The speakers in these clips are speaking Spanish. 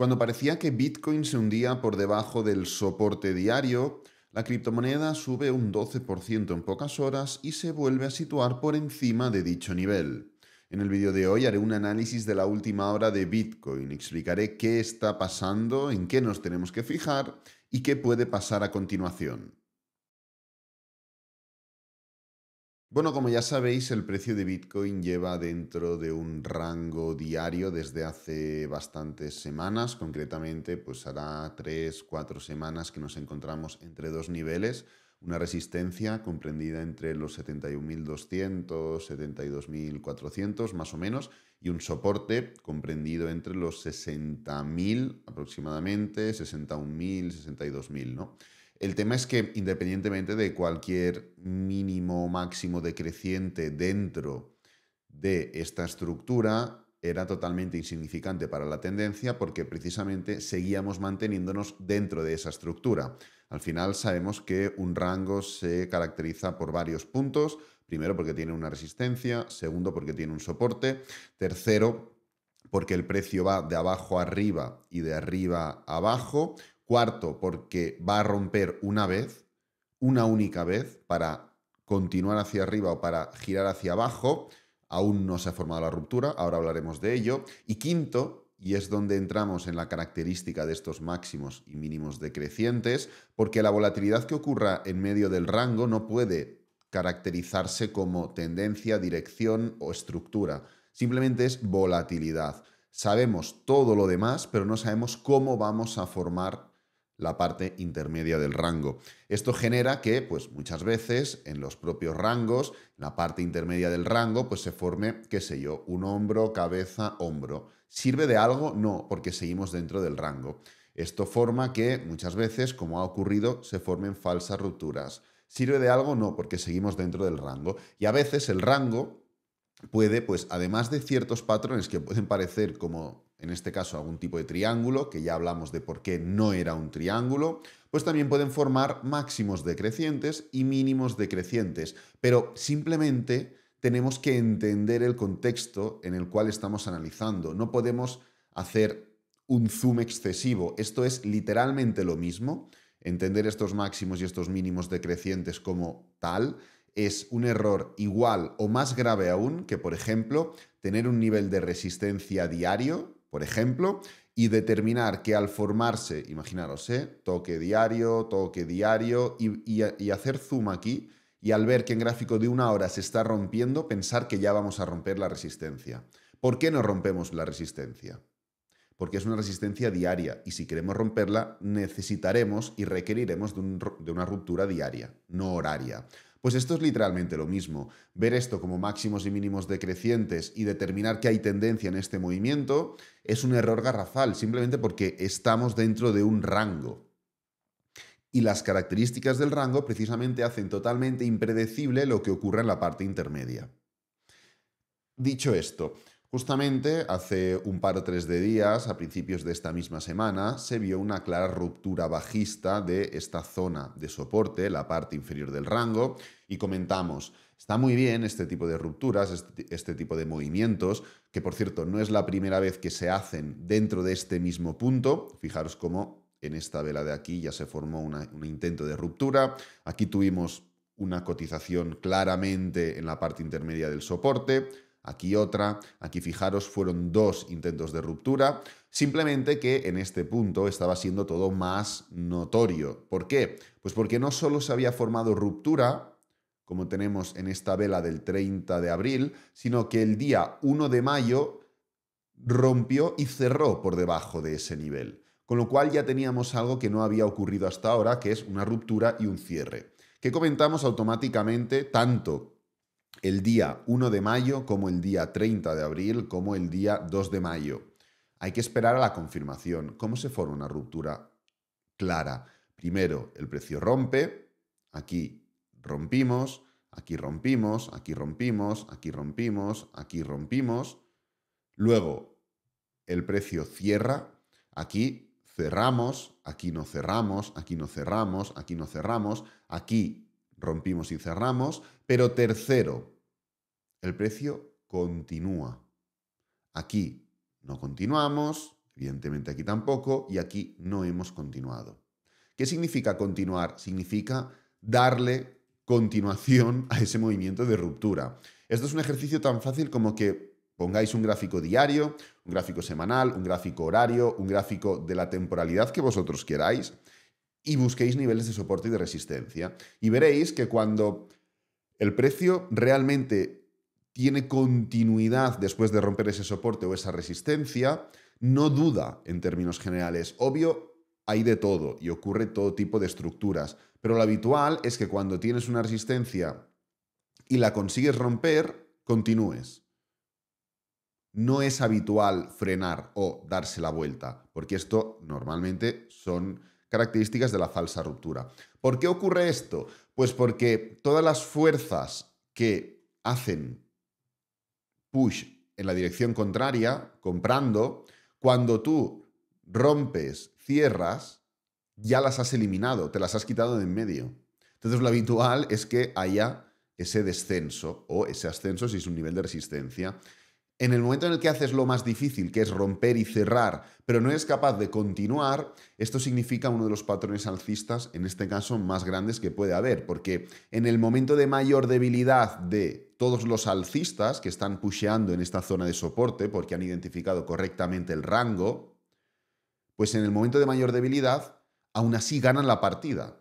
Cuando parecía que Bitcoin se hundía por debajo del soporte diario, la criptomoneda sube un 12% en pocas horas y se vuelve a situar por encima de dicho nivel. En el vídeo de hoy haré un análisis de la última hora de Bitcoin, explicaré qué está pasando, en qué nos tenemos que fijar y qué puede pasar a continuación. Bueno, como ya sabéis, el precio de Bitcoin lleva dentro de un rango diario desde hace bastantes semanas, concretamente pues hará tres, cuatro semanas que nos encontramos entre dos niveles, una resistencia comprendida entre los 71.200, 72.400 más o menos, y un soporte comprendido entre los 60.000 aproximadamente, 61.000, 62.000, ¿no? El tema es que independientemente de cualquier mínimo o máximo decreciente dentro de esta estructura, era totalmente insignificante para la tendencia porque precisamente seguíamos manteniéndonos dentro de esa estructura. Al final sabemos que un rango se caracteriza por varios puntos. Primero porque tiene una resistencia, segundo porque tiene un soporte, tercero porque el precio va de abajo arriba y de arriba abajo, Cuarto, porque va a romper una vez, una única vez, para continuar hacia arriba o para girar hacia abajo. Aún no se ha formado la ruptura, ahora hablaremos de ello. Y quinto, y es donde entramos en la característica de estos máximos y mínimos decrecientes, porque la volatilidad que ocurra en medio del rango no puede caracterizarse como tendencia, dirección o estructura. Simplemente es volatilidad. Sabemos todo lo demás, pero no sabemos cómo vamos a formar la parte intermedia del rango. Esto genera que, pues muchas veces, en los propios rangos, la parte intermedia del rango, pues se forme, qué sé yo, un hombro, cabeza, hombro. ¿Sirve de algo? No, porque seguimos dentro del rango. Esto forma que muchas veces, como ha ocurrido, se formen falsas rupturas. ¿Sirve de algo? No, porque seguimos dentro del rango. Y a veces el rango puede, pues, además de ciertos patrones que pueden parecer como en este caso algún tipo de triángulo, que ya hablamos de por qué no era un triángulo, pues también pueden formar máximos decrecientes y mínimos decrecientes, pero simplemente tenemos que entender el contexto en el cual estamos analizando, no podemos hacer un zoom excesivo, esto es literalmente lo mismo, entender estos máximos y estos mínimos decrecientes como tal, es un error igual o más grave aún que, por ejemplo, tener un nivel de resistencia diario por ejemplo, y determinar que al formarse, imaginaros, ¿eh? toque diario, toque diario, y, hacer zoom aquí, y al ver que en gráfico de una hora se está rompiendo, pensar que ya vamos a romper la resistencia. ¿Por qué no rompemos la resistencia? Porque es una resistencia diaria y si queremos romperla necesitaremos y requeriremos de una ruptura diaria, no horaria. Pues esto es literalmente lo mismo. Ver esto como máximos y mínimos decrecientes y determinar que hay tendencia en este movimiento es un error garrafal, simplemente porque estamos dentro de un rango. Y las características del rango precisamente hacen totalmente impredecible lo que ocurre en la parte intermedia. Dicho esto, Justamente hace un par o tres de días, a principios de esta misma semana, se vio una clara ruptura bajista de esta zona de soporte, la parte inferior del rango, y comentamos, está muy bien este tipo de rupturas, este, este tipo de movimientos, que por cierto no es la primera vez que se hacen dentro de este mismo punto, fijaros cómo en esta vela de aquí ya se formó un intento de ruptura, aquí tuvimos una cotización claramente en la parte intermedia del soporte, aquí otra, aquí fijaros, fueron dos intentos de ruptura, simplemente que en este punto estaba siendo todo más notorio. ¿Por qué? Pues porque no solo se había formado ruptura, como tenemos en esta vela del 30 de abril, sino que el día 1 de mayo rompió y cerró por debajo de ese nivel. Con lo cual ya teníamos algo que no había ocurrido hasta ahora, que es una ruptura y un cierre, que comentamos automáticamente tanto el día 1 de mayo, como el día 30 de abril, como el día 2 de mayo. Hay que esperar a la confirmación. ¿Cómo se forma una ruptura clara? Primero, el precio rompe, aquí rompimos, aquí rompimos, aquí rompimos, aquí rompimos, aquí rompimos. Luego, el precio cierra, aquí cerramos, aquí no cerramos, aquí no cerramos, aquí no cerramos, aquí rompimos y cerramos. Pero tercero, el precio continúa. Aquí no continuamos, evidentemente aquí tampoco, y aquí no hemos continuado. ¿Qué significa continuar? Significa darle continuación a ese movimiento de ruptura. Esto es un ejercicio tan fácil como que pongáis un gráfico diario, un gráfico semanal, un gráfico horario, un gráfico de la temporalidad que vosotros queráis y busquéis niveles de soporte y de resistencia. Y veréis que cuando el precio realmente tiene continuidad después de romper ese soporte o esa resistencia, no duda en términos generales. Obvio, hay de todo y ocurre todo tipo de estructuras, pero lo habitual es que cuando tienes una resistencia y la consigues romper, continúes. No es habitual frenar o darse la vuelta, porque esto normalmente son características de la falsa ruptura. ¿Por qué ocurre esto? Pues porque todas las fuerzas que hacen push en la dirección contraria, comprando, cuando tú rompes, cierras, ya las has eliminado, te las has quitado de en medio. Entonces lo habitual es que haya ese descenso o ese ascenso si es un nivel de resistencia en el momento en el que haces lo más difícil, que es romper y cerrar, pero no eres capaz de continuar, esto significa uno de los patrones alcistas, en este caso, más grandes que puede haber, porque en el momento de mayor debilidad de todos los alcistas que están pusheando en esta zona de soporte, porque han identificado correctamente el rango, pues en el momento de mayor debilidad, aún así ganan la partida.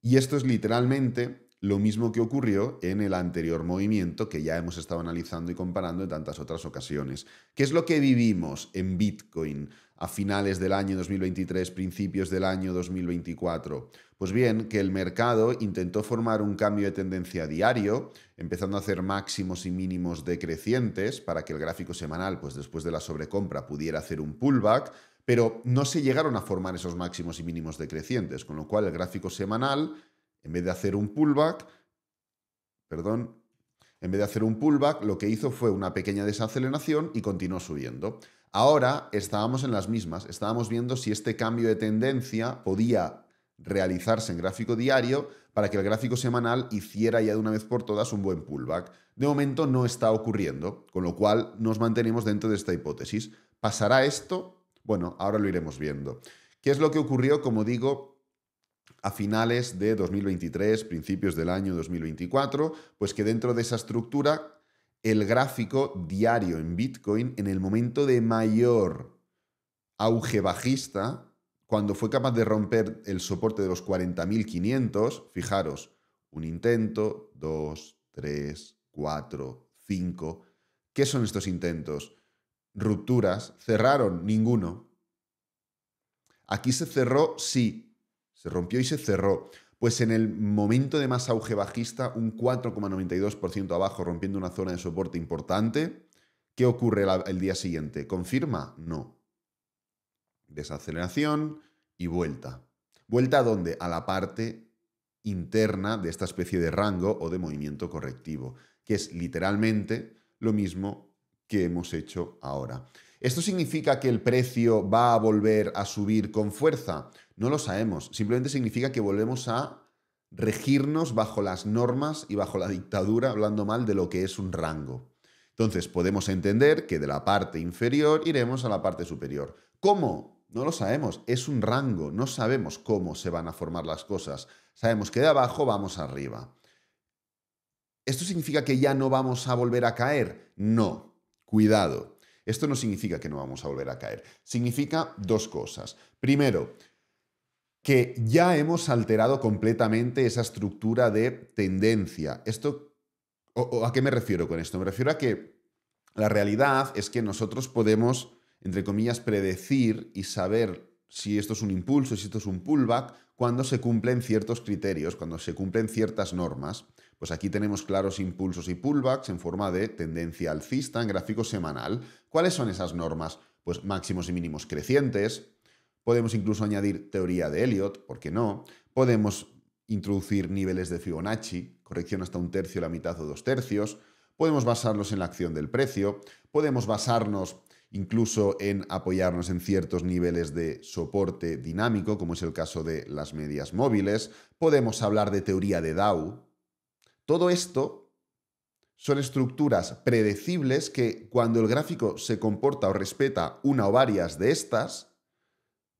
Y esto es literalmente lo mismo que ocurrió en el anterior movimiento que ya hemos estado analizando y comparando en tantas otras ocasiones. ¿Qué es lo que vivimos en Bitcoin a finales del año 2023, principios del año 2024? Pues bien, que el mercado intentó formar un cambio de tendencia diario, empezando a hacer máximos y mínimos decrecientes para que el gráfico semanal, pues después de la sobrecompra, pudiera hacer un pullback pero no se llegaron a formar esos máximos y mínimos decrecientes, con lo cual el gráfico semanal en vez de hacer un pullback, perdón, en vez de hacer un pullback, lo que hizo fue una pequeña desaceleración y continuó subiendo. Ahora estábamos en las mismas, estábamos viendo si este cambio de tendencia podía realizarse en gráfico diario para que el gráfico semanal hiciera ya de una vez por todas un buen pullback. De momento no está ocurriendo, con lo cual nos mantenemos dentro de esta hipótesis. ¿Pasará esto? Bueno, ahora lo iremos viendo. ¿Qué es lo que ocurrió, como digo, a finales de 2023, principios del año 2024, pues que dentro de esa estructura el gráfico diario en Bitcoin en el momento de mayor auge bajista, cuando fue capaz de romper el soporte de los 40.500, fijaros, un intento, dos, tres, cuatro, cinco. ¿Qué son estos intentos? Rupturas. Cerraron ninguno. Aquí se cerró, sí, se rompió y se cerró. Pues en el momento de más auge bajista, un 4,92% abajo, rompiendo una zona de soporte importante. ¿Qué ocurre el día siguiente? ¿Confirma? No. Desaceleración y vuelta. ¿Vuelta a dónde? A la parte interna de esta especie de rango o de movimiento correctivo, que es literalmente lo mismo que hemos hecho ahora. ¿Esto significa que el precio va a volver a subir con fuerza? No lo sabemos. Simplemente significa que volvemos a regirnos bajo las normas y bajo la dictadura, hablando mal de lo que es un rango. Entonces podemos entender que de la parte inferior iremos a la parte superior. ¿Cómo? No lo sabemos. Es un rango. No sabemos cómo se van a formar las cosas. Sabemos que de abajo vamos arriba. ¿Esto significa que ya no vamos a volver a caer? No. Cuidado. Esto no significa que no vamos a volver a caer. Significa dos cosas. Primero, que ya hemos alterado completamente esa estructura de tendencia. Esto, ¿A qué me refiero con esto? Me refiero a que la realidad es que nosotros podemos, entre comillas, predecir y saber si esto es un impulso, si esto es un pullback, cuando se cumplen ciertos criterios, cuando se cumplen ciertas normas. Pues aquí tenemos claros impulsos y pullbacks en forma de tendencia alcista en gráfico semanal. ¿Cuáles son esas normas? Pues máximos y mínimos crecientes. Podemos incluso añadir teoría de Elliot, ¿por qué no? Podemos introducir niveles de Fibonacci, corrección hasta un tercio, la mitad o dos tercios. Podemos basarnos en la acción del precio. Podemos basarnos incluso en apoyarnos en ciertos niveles de soporte dinámico, como es el caso de las medias móviles. Podemos hablar de teoría de Dow, todo esto son estructuras predecibles que cuando el gráfico se comporta o respeta una o varias de estas,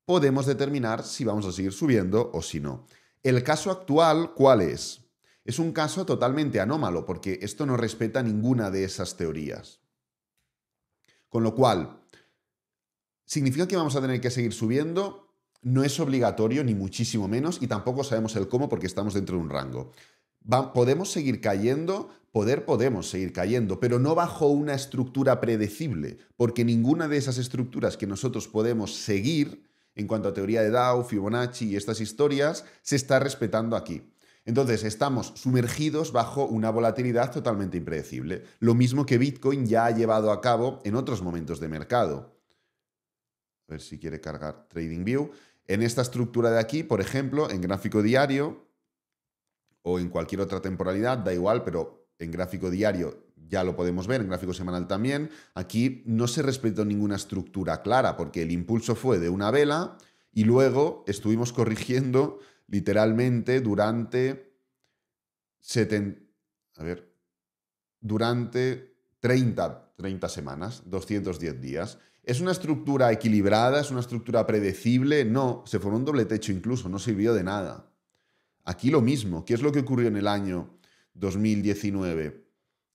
podemos determinar si vamos a seguir subiendo o si no. El caso actual, ¿cuál es? Es un caso totalmente anómalo porque esto no respeta ninguna de esas teorías. Con lo cual, ¿significa que vamos a tener que seguir subiendo? No es obligatorio, ni muchísimo menos, y tampoco sabemos el cómo porque estamos dentro de un rango podemos seguir cayendo, poder podemos seguir cayendo, pero no bajo una estructura predecible, porque ninguna de esas estructuras que nosotros podemos seguir, en cuanto a teoría de Dow, Fibonacci y estas historias, se está respetando aquí. Entonces, estamos sumergidos bajo una volatilidad totalmente impredecible, lo mismo que Bitcoin ya ha llevado a cabo en otros momentos de mercado. A ver si quiere cargar TradingView. En esta estructura de aquí, por ejemplo, en gráfico diario, o en cualquier otra temporalidad, da igual, pero en gráfico diario ya lo podemos ver, en gráfico semanal también. Aquí no se respetó ninguna estructura clara, porque el impulso fue de una vela y luego estuvimos corrigiendo literalmente durante. A ver. Durante 30, 30 semanas, 210 días. ¿Es una estructura equilibrada? ¿Es una estructura predecible? No, se formó un doble techo incluso, no sirvió de nada. Aquí lo mismo. ¿Qué es lo que ocurrió en el año 2019?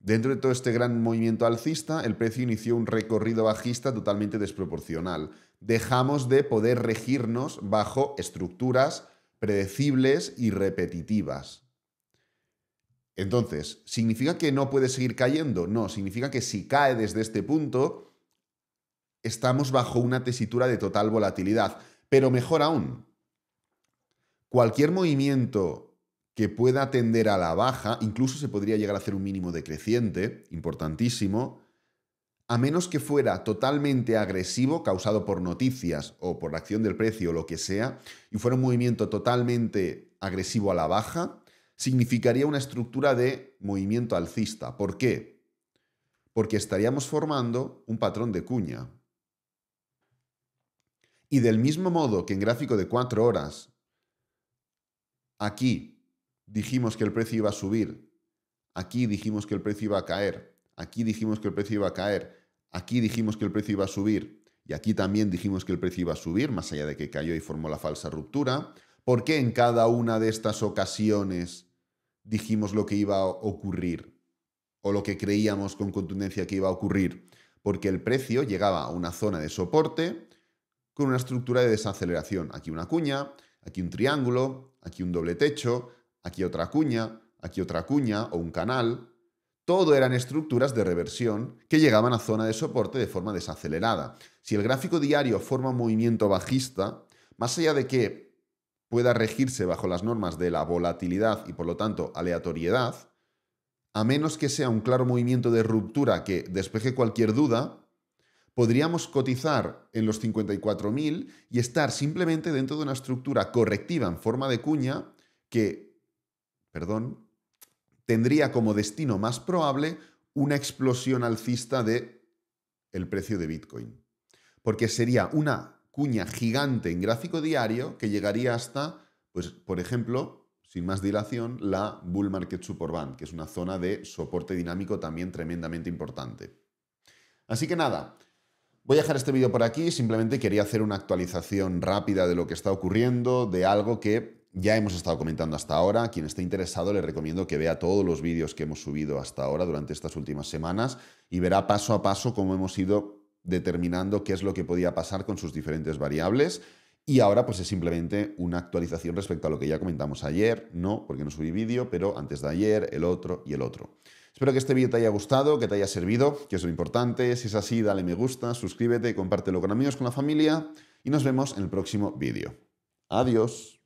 Dentro de todo este gran movimiento alcista, el precio inició un recorrido bajista totalmente desproporcional. Dejamos de poder regirnos bajo estructuras predecibles y repetitivas. Entonces, ¿significa que no puede seguir cayendo? No, significa que si cae desde este punto, estamos bajo una tesitura de total volatilidad. Pero mejor aún, Cualquier movimiento que pueda tender a la baja, incluso se podría llegar a hacer un mínimo decreciente, importantísimo, a menos que fuera totalmente agresivo, causado por noticias o por la acción del precio o lo que sea, y fuera un movimiento totalmente agresivo a la baja, significaría una estructura de movimiento alcista. ¿Por qué? Porque estaríamos formando un patrón de cuña. Y del mismo modo que en gráfico de cuatro horas Aquí dijimos que el precio iba a subir. Aquí dijimos que el precio iba a caer. Aquí dijimos que el precio iba a caer. Aquí dijimos que el precio iba a subir. Y aquí también dijimos que el precio iba a subir, más allá de que cayó y formó la falsa ruptura. ¿Por qué en cada una de estas ocasiones dijimos lo que iba a ocurrir? O lo que creíamos con contundencia que iba a ocurrir. Porque el precio llegaba a una zona de soporte con una estructura de desaceleración. Aquí una cuña, Aquí un triángulo, aquí un doble techo, aquí otra cuña, aquí otra cuña o un canal. Todo eran estructuras de reversión que llegaban a zona de soporte de forma desacelerada. Si el gráfico diario forma un movimiento bajista, más allá de que pueda regirse bajo las normas de la volatilidad y por lo tanto aleatoriedad, a menos que sea un claro movimiento de ruptura que despeje cualquier duda, podríamos cotizar en los 54.000 y estar simplemente dentro de una estructura correctiva en forma de cuña que, perdón, tendría como destino más probable una explosión alcista de el precio de Bitcoin. Porque sería una cuña gigante en gráfico diario que llegaría hasta, pues, por ejemplo, sin más dilación, la Bull Market Superband, que es una zona de soporte dinámico también tremendamente importante. Así que nada, Voy a dejar este vídeo por aquí, simplemente quería hacer una actualización rápida de lo que está ocurriendo, de algo que ya hemos estado comentando hasta ahora. Quien esté interesado le recomiendo que vea todos los vídeos que hemos subido hasta ahora durante estas últimas semanas y verá paso a paso cómo hemos ido determinando qué es lo que podía pasar con sus diferentes variables. Y ahora pues es simplemente una actualización respecto a lo que ya comentamos ayer, no porque no subí vídeo, pero antes de ayer, el otro y el otro. Espero que este vídeo te haya gustado, que te haya servido, que es lo importante. Si es así, dale me gusta, suscríbete, compártelo con amigos, con la familia y nos vemos en el próximo vídeo. Adiós.